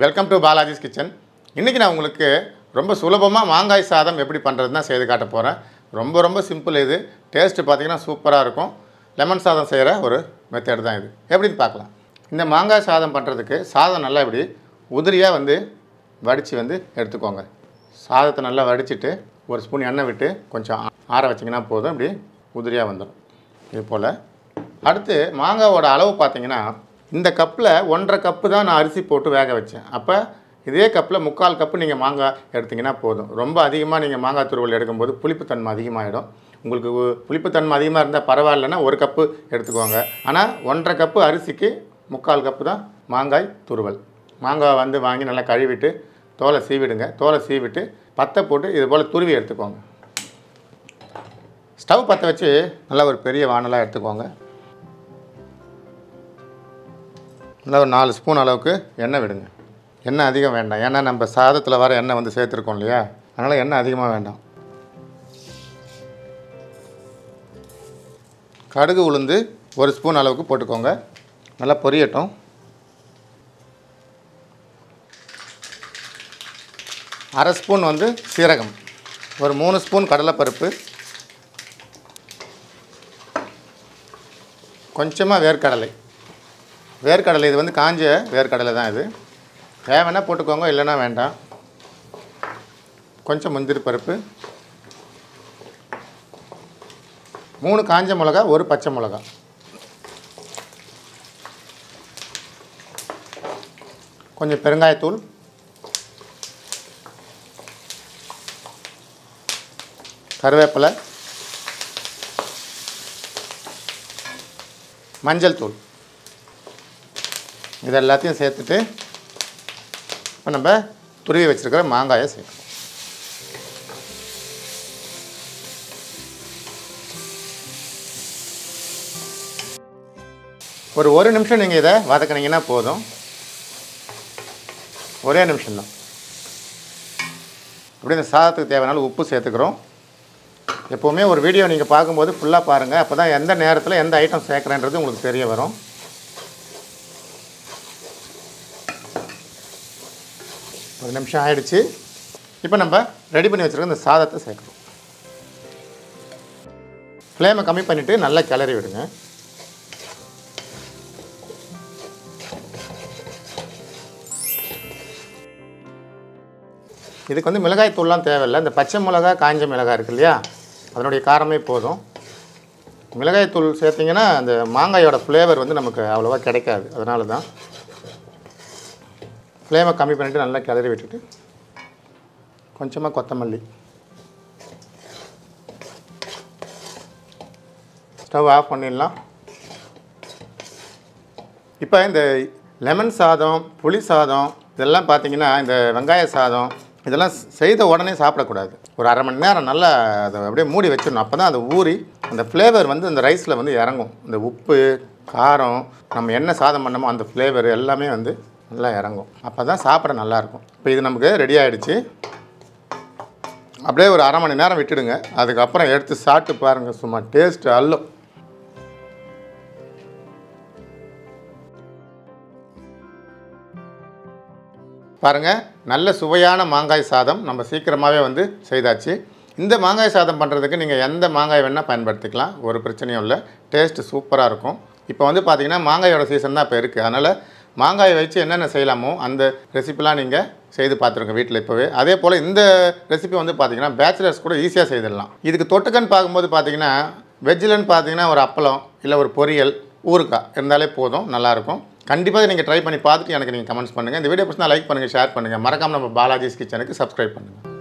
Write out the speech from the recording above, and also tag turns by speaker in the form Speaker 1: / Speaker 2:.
Speaker 1: welcome to Balaji's kitchen இன்றைக்கி நான் உங்களுக்கு ரொம்ப சுலபமாக மாங்காய் சாதம் எப்படி தான் செய்து காட்ட போகிறேன் ரொம்ப ரொம்ப சிம்பிள் இது டேஸ்ட்டு பார்த்திங்கன்னா சூப்பராக இருக்கும் லெமன் சாதம் செய்கிற ஒரு மெத்தேடு தான் இது எப்படின்னு பார்க்கலாம் இந்த மாங்காய் சாதம் பண்ணுறதுக்கு சாதம் நல்லா இப்படி உதிரியாக வந்து வடித்து வந்து எடுத்துக்கோங்க சாதத்தை நல்லா வடிச்சிட்டு ஒரு ஸ்பூன் எண்ணெய் விட்டு கொஞ்சம் ஆற வச்சிங்கன்னா போதும் இப்படி உதிரியாக வந்துடும் இது போல் அடுத்து மாங்காவோட அளவு பார்த்திங்கன்னா இந்த கப்பில் ஒன்றரை கப்பு தான் நான் அரிசி போட்டு வேக வச்சேன் அப்போ இதே கப்பில் முக்கால் கப்பு நீங்கள் மாங்காய் எடுத்திங்கன்னா போதும் ரொம்ப அதிகமாக நீங்கள் மாங்காய் துருவல் எடுக்கும்போது புளிப்புத்தன்மை அதிகமாகிடும் உங்களுக்கு புளிப்புத்தன்மை அதிகமாக இருந்தால் பரவாயில்லைன்னா ஒரு கப்பு எடுத்துக்கோங்க ஆனால் ஒன்றரை கப்பு அரிசிக்கு முக்கால் கப்பு தான் மாங்காய் துருவல் மாங்காய் வந்து வாங்கி நல்லா கழுவிட்டு தோலை சீவிடுங்க தோலை சீவிட்டு பத்தை போட்டு இது போல் துருவி எடுத்துக்கோங்க ஸ்டவ் பற்ற வச்சு நல்லா ஒரு பெரிய வானலாக எடுத்துக்கோங்க இல்லை ஒரு நாலு ஸ்பூன் அளவுக்கு எண்ணெய் விடுங்க எண்ணெய் அதிகம் வேண்டாம் ஏன்னா நம்ம சாதத்தில் வர எண்ணெய் வந்து சேர்த்துருக்கோம் இல்லையா அதனால் எண்ணெய் அதிகமாக வேண்டாம் கடுகு உளுந்து ஒரு ஸ்பூன் அளவுக்கு போட்டுக்கோங்க நல்லா பொரியட்டும் அரை ஸ்பூன் வந்து சீரகம் ஒரு மூணு ஸ்பூன் கடலைப்பருப்பு கொஞ்சமாக வேர்க்கடலை வேர்க்கடலை இது வந்து காஞ்ச வேர்க்கடலை தான் இது தேவைன்னா போட்டுக்கோங்க இல்லைன்னா வேண்டாம் கொஞ்சம் முந்திரி பருப்பு மூணு காஞ்ச மிளகா ஒரு பச்சை மிளகா கொஞ்சம் பெருங்காயத்தூள் கருவேப்பிலை மஞ்சள் தூள் இது எல்லாத்தையும் சேர்த்துட்டு இப்போ நம்ம துருவி வச்சுருக்கிற மாங்காயை சேர்க்கணும் ஒரு ஒரு நிமிஷம் நீங்கள் இதை வதக்கினீங்கன்னா போதும் ஒரே நிமிஷம்தான் அப்படி இந்த சாதத்துக்கு தேவையான உப்பு சேர்த்துக்கிறோம் எப்போவுமே ஒரு வீடியோ நீங்கள் பார்க்கும்போது ஃபுல்லாக பாருங்கள் அப்போ தான் எந்த நேரத்தில் எந்த ஐட்டம் சேர்க்குறேன்றது உங்களுக்கு தெரிய வரும் ஒரு நிமிஷம் ஆகிடுச்சு இப்போ நம்ம ரெடி பண்ணி வச்சுருக்க இந்த சாதத்தை சேர்க்குறோம் ஃப்ளேமை கம்மி பண்ணிவிட்டு நல்லா கிளறி விடுங்க இதுக்கு வந்து மிளகாய் தூள்லாம் தேவையில்லை இந்த பச்சை மிளகாய் காஞ்ச மிளகாய் இருக்குது இல்லையா அதனுடைய காரமே போதும் மிளகாய் தூள் சேர்த்திங்கன்னா அந்த மாங்காயோட ஃப்ளேவர் வந்து நமக்கு அவ்வளோவா கிடைக்காது அதனால தான் ஃப்ளேமை கம்மி பண்ணிவிட்டு நல்லா கிளறி விட்டுட்டு கொஞ்சமாக கொத்தமல்லி ஸ்டவ் ஆஃப் பண்ணிடலாம் இப்போ இந்த லெமன் சாதம் புளி சாதம் இதெல்லாம் பார்த்திங்கன்னா இந்த வெங்காய சாதம் இதெல்லாம் செய்த உடனே சாப்பிடக்கூடாது ஒரு அரை மணி நேரம் நல்லா அதை அப்படியே மூடி வச்சிடணும் அப்போ தான் அதை ஊறி அந்த ஃப்ளேவர் வந்து அந்த ரைஸில் வந்து இறங்கும் இந்த உப்பு காரம் நம்ம என்ன சாதம் பண்ணமோ அந்த ஃப்ளேவர் எல்லாமே வந்து நல்லா இறங்கும் அப்போ தான் சாப்பிட நல்லாயிருக்கும் இப்போ இது நமக்கு ரெடி ஆகிடுச்சு அப்படியே ஒரு அரை மணி நேரம் விட்டுடுங்க அதுக்கப்புறம் எடுத்து சாப்பிட்டு பாருங்கள் சும்மா டேஸ்ட்டு அல்லும் பாருங்கள் நல்ல சுவையான மாங்காய் சாதம் நம்ம சீக்கிரமாகவே வந்து செய்தாச்சு இந்த மாங்காய் சாதம் பண்ணுறதுக்கு நீங்கள் எந்த மாங்காய் வேணால் பயன்படுத்திக்கலாம் ஒரு பிரச்சனையும் இல்லை டேஸ்ட்டு சூப்பராக இருக்கும் இப்போ வந்து பார்த்திங்கன்னா மாங்காயோட சீசன் தான் இப்போ இருக்குது அதனால் மாங்காயை வச்சு என்னென்ன செய்யலாமோ அந்த ரெசிப்பிலாம் நீங்கள் செய்து பார்த்துருங்க வீட்டில் இப்போவே அதே போல் இந்த ரெசிபி வந்து பார்த்திங்கன்னா பேச்சுலர்ஸ் கூட ஈஸியாக செய்திடலாம் இதுக்கு தொட்டுக்கன்னு பார்க்கும்போது பார்த்திங்கன்னா வெஜ்ஜில்னு பார்த்திங்கன்னா ஒரு அப்பளம் இல்லை ஒரு பொரியல் ஊறுக்காய் இருந்தாலே போதும் நல்லாயிருக்கும் கண்டிப்பாக நீங்கள் ட்ரை பண்ணி பார்த்துட்டு எனக்கு நீங்கள் கமெண்ட்ஸ் பண்ணுங்கள் இந்த வீடியோ பிடிச்சா லைக் பண்ணுங்கள் ஷேர் பண்ணுங்கள் மறக்காமல் நம்ம பாலாஜிஸ் கிச்சனுக்கு சப்ஸ்கிரைப் பண்ணுங்கள்